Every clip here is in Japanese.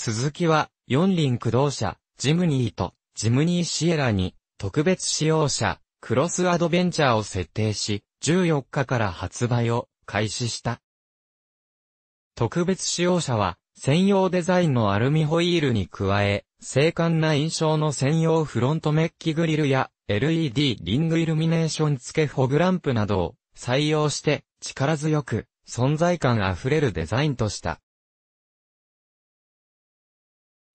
鈴木は、四輪駆動車、ジムニーと、ジムニーシエラに、特別使用車、クロスアドベンチャーを設定し、14日から発売を開始した。特別使用車は、専用デザインのアルミホイールに加え、精悍な印象の専用フロントメッキグリルや LED リングイルミネーション付けフォグランプなどを採用して力強く存在感あふれるデザインとした。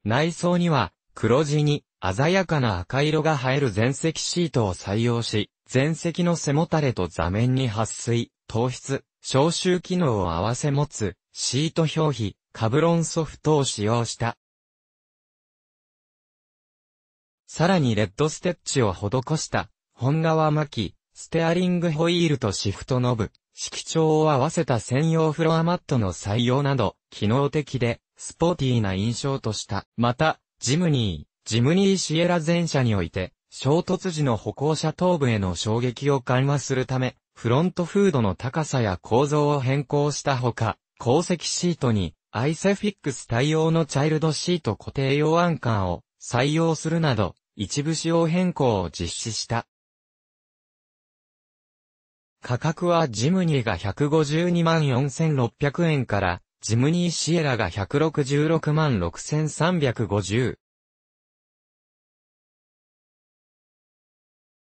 内装には、黒地に鮮やかな赤色が映える全席シートを採用し、全席の背もたれと座面に撥水、糖質、消臭機能を合わせ持つ、シート表皮、カブロンソフトを使用した。さらにレッドステッチを施した、本革巻き、ステアリングホイールとシフトノブ、色調を合わせた専用フロアマットの採用など、機能的で、スポーティーな印象とした。また、ジムニー、ジムニーシエラ全車において、衝突時の歩行者頭部への衝撃を緩和するため、フロントフードの高さや構造を変更したほか、鉱石シートに、アイセフィックス対応のチャイルドシート固定用アンカーを採用するなど、一部仕様変更を実施した。価格はジムニーが152万4600円からジムニーシエラが166万6350。